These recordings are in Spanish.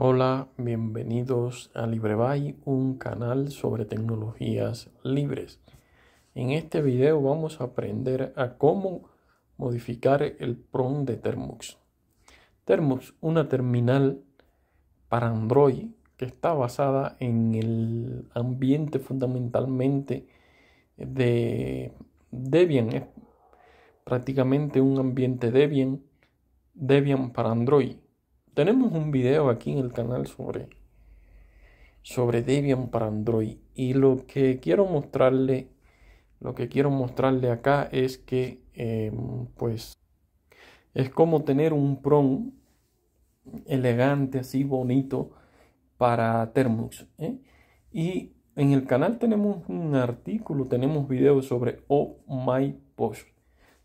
Hola, bienvenidos a LibreBay, un canal sobre tecnologías libres. En este video vamos a aprender a cómo modificar el PROM de Termux. Termux, una terminal para Android que está basada en el ambiente fundamentalmente de Debian. Es prácticamente un ambiente Debian, Debian para Android tenemos un video aquí en el canal sobre, sobre Debian para Android. Y lo que quiero mostrarle, lo que quiero mostrarle acá es que, em, pues, es como tener un prom elegante, así bonito para Termux. ¿eh? Y en el canal tenemos un artículo, tenemos videos sobre Oh My Post,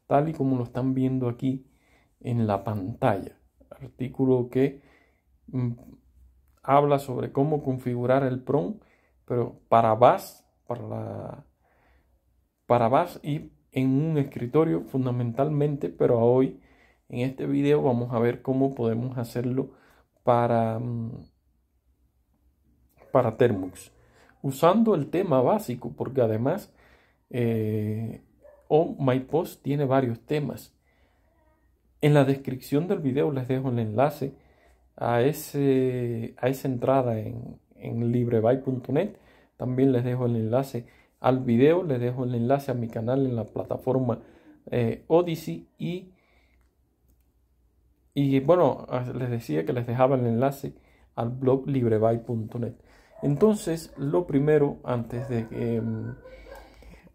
tal y como lo están viendo aquí en la pantalla artículo que mm, habla sobre cómo configurar el PROM, pero para BAS, para, la, para y en un escritorio fundamentalmente, pero hoy en este video vamos a ver cómo podemos hacerlo para, mm, para Termux, usando el tema básico, porque además eh, oh, MyPost tiene varios temas. En la descripción del video les dejo el enlace a, esa entrada en, en También les dejo el enlace al video, les dejo el enlace a mi canal en la plataforma eh, Odyssey y, y bueno, les decía que les dejaba el enlace al blog LibreBy.net. Entonces, lo primero, antes de, em,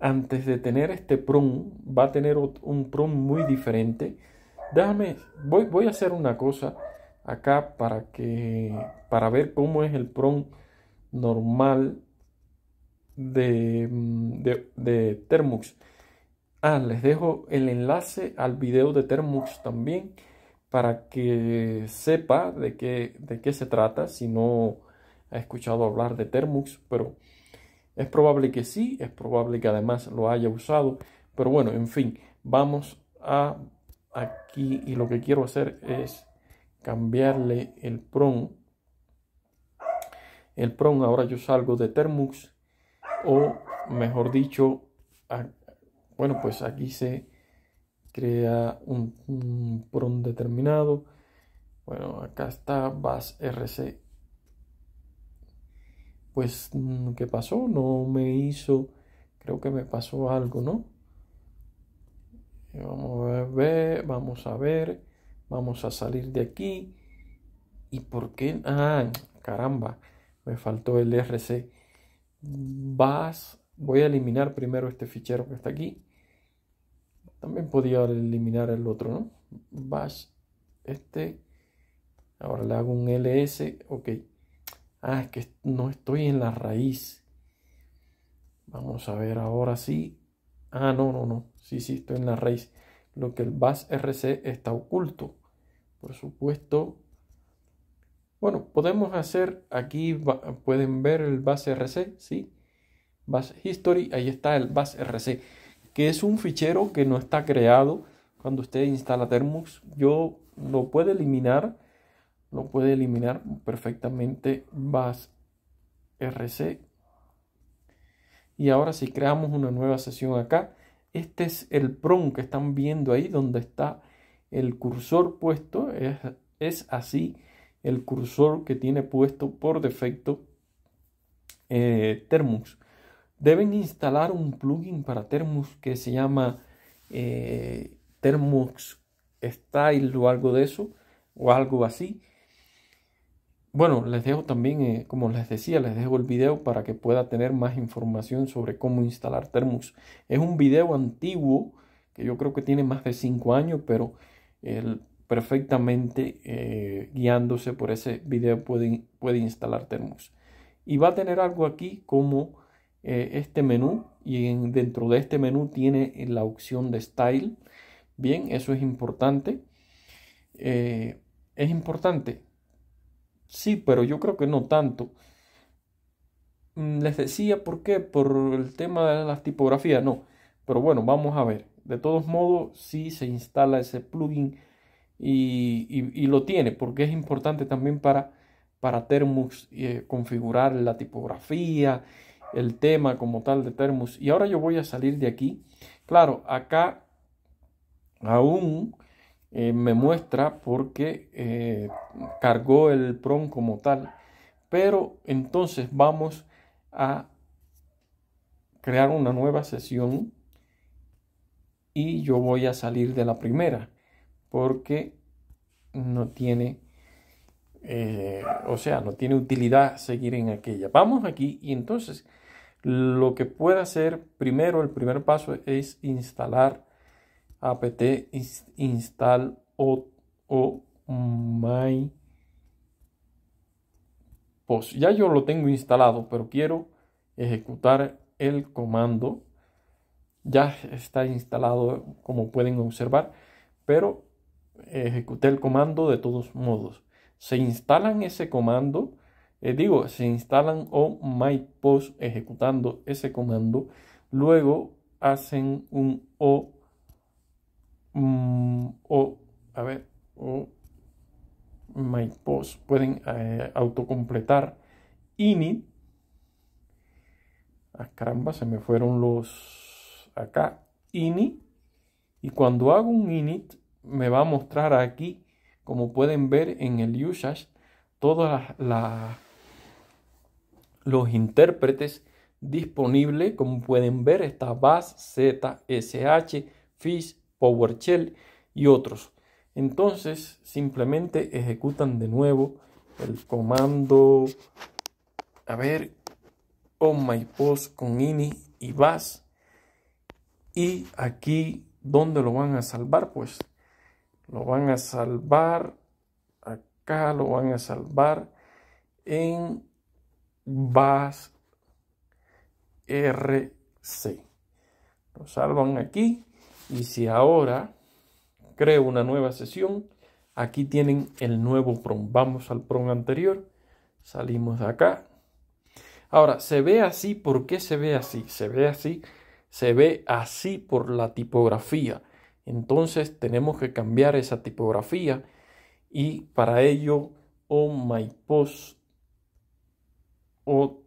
antes de tener este prom, va a tener un prom muy diferente Déjame, voy, voy a hacer una cosa acá para que, para ver cómo es el PROM normal de, mm, de, de Termux. Ah, les dejo el enlace al video de Termux también para que sepa de qué, de qué se trata, si no ha escuchado hablar de Termux, pero es probable que sí, es probable que además lo haya usado, pero bueno, en fin, vamos a aquí y lo que quiero hacer es cambiarle el prom el prom ahora yo salgo de termux o mejor dicho bueno pues aquí se crea un, pron prom determinado bueno acá está bas rc pues mm, qué pasó no me hizo creo que me pasó algo no Vamos a ver, vamos a ver, vamos a salir de aquí. ¿Y por qué? Ah, caramba, me faltó el RC. Vas, voy a eliminar primero este fichero que está aquí. También podía eliminar el otro, ¿no? Bash, este. Ahora le hago un ls, ok. Ah, es que no estoy en la raíz. Vamos a ver ahora sí. Ah, no, no, no. Sí, sí, estoy en la raíz. Lo que el bas RC está oculto. Por supuesto. Bueno, podemos hacer aquí, pueden ver el bas RC, ¿sí? Bas History, ahí está el bas RC, que es un fichero que no está creado cuando usted instala Termux. Yo lo puedo eliminar, lo puede eliminar perfectamente bas RC y ahora si creamos una nueva sesión acá, este es el PROM que están viendo ahí donde está el cursor puesto. Es, así el cursor que tiene puesto por defecto eh, Termux. Deben instalar un plugin para Termux que se llama eh, Termux Style o algo de eso o algo así bueno, les dejo también, eh, como les decía, les dejo el video para que pueda tener más información sobre cómo instalar Thermos. Es un video antiguo que yo creo que tiene más de 5 años, pero perfectamente eh, guiándose por ese video puede, instalar Thermos. Y va a tener algo aquí como eh, este menú y dentro de este menú tiene la opción de Style. Bien, eso es importante. es importante Sí, pero yo creo que no tanto. Mm, les decía por qué, por el tema de la tipografía, no. Pero bueno, vamos a ver. De todos modos, sí se instala ese plugin y, lo tiene, porque es importante también para, para eh, configurar la tipografía, el tema como tal de Termos. Y ahora yo voy a salir de aquí. Claro, acá aún eh, me muestra porque eh, cargó el prom como tal. Pero entonces vamos a crear una nueva sesión y yo voy a salir de la primera porque no tiene eh, o sea no tiene utilidad seguir en aquella vamos aquí y entonces lo que pueda hacer primero el primer paso es instalar apt install o, o my post. Ya yo lo tengo instalado, pero quiero ejecutar el comando. Ya está instalado, como pueden observar, pero ejecuté el comando de todos modos. Se instalan ese comando, eh, digo, se instalan o my post ejecutando ese comando. Luego hacen un o Mm, o, a ver, o post pueden eh, autocompletar init. Ah, caramba, se me fueron los acá. Init. Y cuando hago un init, me va a mostrar aquí, como pueden ver en el usage, todas las los intérpretes disponibles, como pueden ver, está z, sh, Fish, PowerShell y otros. Entonces simplemente ejecutan de nuevo el comando, a ver, on oh my post con ini y bus Y aquí, ¿dónde lo van a salvar? Pues lo van a salvar acá, lo van a salvar en bash rc. Lo salvan aquí y si ahora creo una nueva sesión, aquí tienen el nuevo prom. Vamos al prom anterior, salimos de acá. Ahora, ¿se ve así? ¿Por qué se ve así? Se ve así, se ve así por la tipografía. Entonces tenemos que cambiar esa tipografía y para ello, oh my post, oh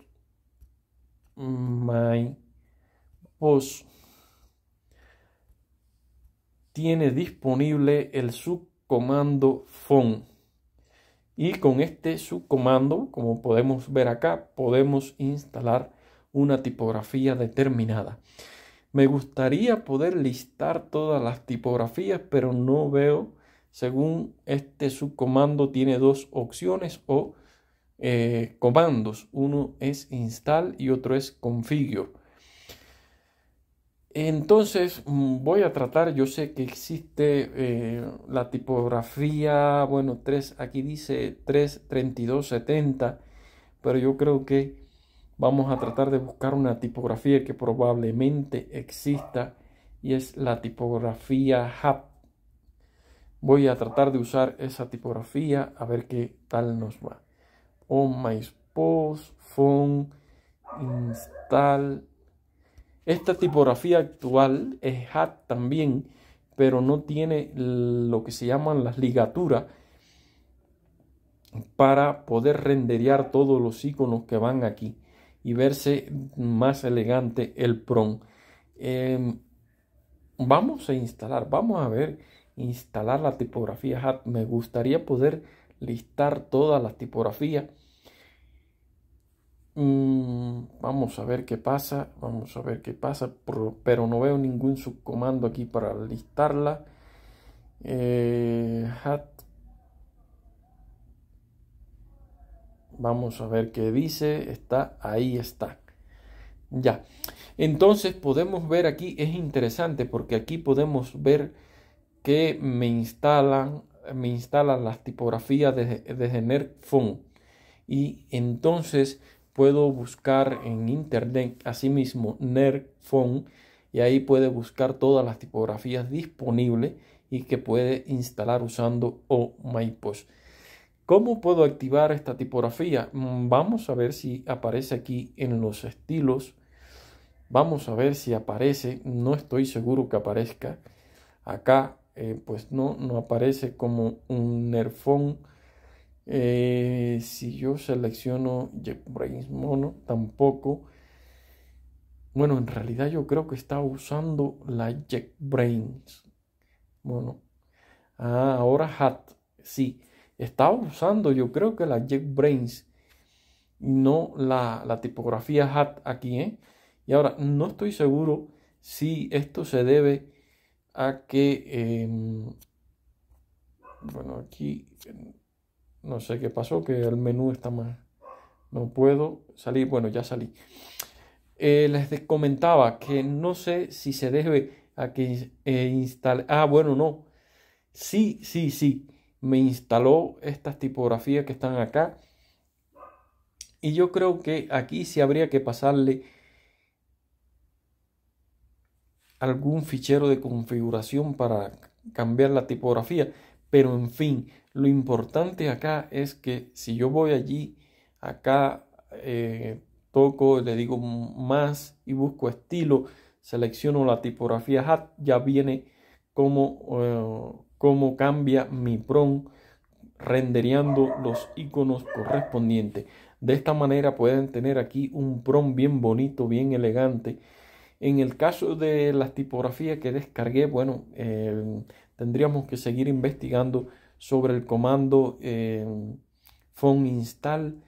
my post tiene disponible el subcomando font Y con este subcomando, como podemos ver acá, podemos instalar una tipografía determinada. Me gustaría poder listar todas las tipografías, pero no veo, según este subcomando, tiene dos opciones o eh, comandos. Uno es install y otro es configure. Entonces mm, voy a tratar, yo sé que existe eh, la tipografía, bueno, 3, aquí dice 33270, pero yo creo que vamos a tratar de buscar una tipografía que probablemente exista y es la tipografía HAP. Voy a tratar de usar esa tipografía a ver qué tal nos va. On oh, my post, phone, install esta tipografía actual es hat también, pero no tiene lo que se llaman las ligaturas para poder renderear todos los iconos que van aquí y verse más elegante el PROM. Em, vamos a instalar, vamos a ver, instalar la tipografía HAT. Me gustaría poder listar todas las tipografías Mm, vamos a ver qué pasa, vamos a ver qué pasa, pero no veo ningún subcomando aquí para listarla. Eh, hat. Vamos a ver qué dice, está, ahí está. Ya, entonces podemos ver aquí, es interesante porque aquí podemos ver que me instalan, me instalan las tipografías de tener font Y entonces puedo buscar en internet, asimismo Phone. y ahí puede buscar todas las tipografías disponibles y que puede instalar usando o oh MyPos. ¿Cómo puedo activar esta tipografía? Mm, vamos a ver si aparece aquí en los estilos. Vamos a ver si aparece. No estoy seguro que aparezca. Acá, eh, pues no, no aparece como un Nerfón. Eh, si yo selecciono JetBrains Mono, tampoco. Bueno, en realidad yo creo que está usando la JetBrains Mono. Ah, ahora Hat. Sí, está usando yo creo que la JetBrains. No la, tipografía Hat aquí, ¿eh? Y ahora, no estoy seguro si esto se debe a que... Em, bueno, aquí no sé qué pasó, que el menú está mal. No puedo salir. Bueno, ya salí. Eh, les comentaba que no sé si se debe a que eh, instale... Ah, bueno, no. Sí, sí, sí. Me instaló estas tipografías que están acá. Y yo creo que aquí sí habría que pasarle algún fichero de configuración para cambiar la tipografía. Pero en fin, lo importante acá es que si yo voy allí, acá eh, toco, le digo más y busco estilo, selecciono la tipografía hat, ya viene eh, cómo, cambia mi prom rendereando los iconos correspondientes. De esta manera pueden tener aquí un prom bien bonito, bien elegante. En el caso de las tipografías que descargué, bueno, eh, tendríamos que seguir investigando sobre el comando eh, phone install,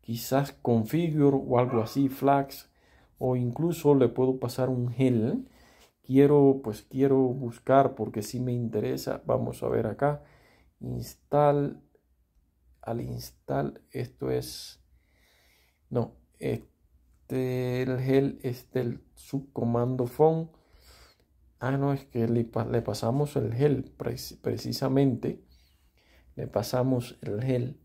quizás configure o algo así, flags, o incluso le puedo pasar un gel. Quiero, pues quiero buscar porque si me interesa. Vamos a ver acá. Install, al install, esto es, no, este, el gel es del subcomando phone. Ah, no, es que le, pasamos el gel precisamente pasamos el gel.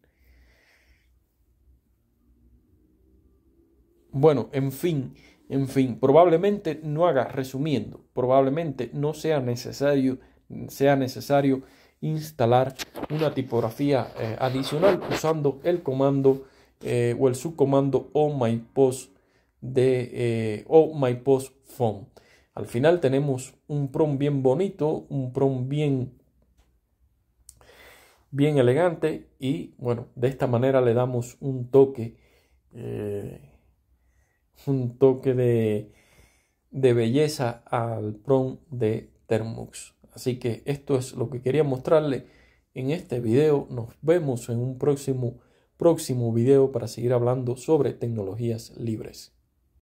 Bueno, en fin, en fin, probablemente no haga, resumiendo, probablemente no sea necesario, sea necesario instalar una tipografía eh, adicional usando el comando eh, o el subcomando o oh post de eh, oh my post font. Al final tenemos un prom bien bonito, un prom bien bien elegante y bueno, de esta manera le damos un toque, eh, un toque de, belleza al prom de Termux. Así que esto es lo que quería mostrarle en este video. Nos vemos en un próximo, próximo video para seguir hablando sobre tecnologías libres.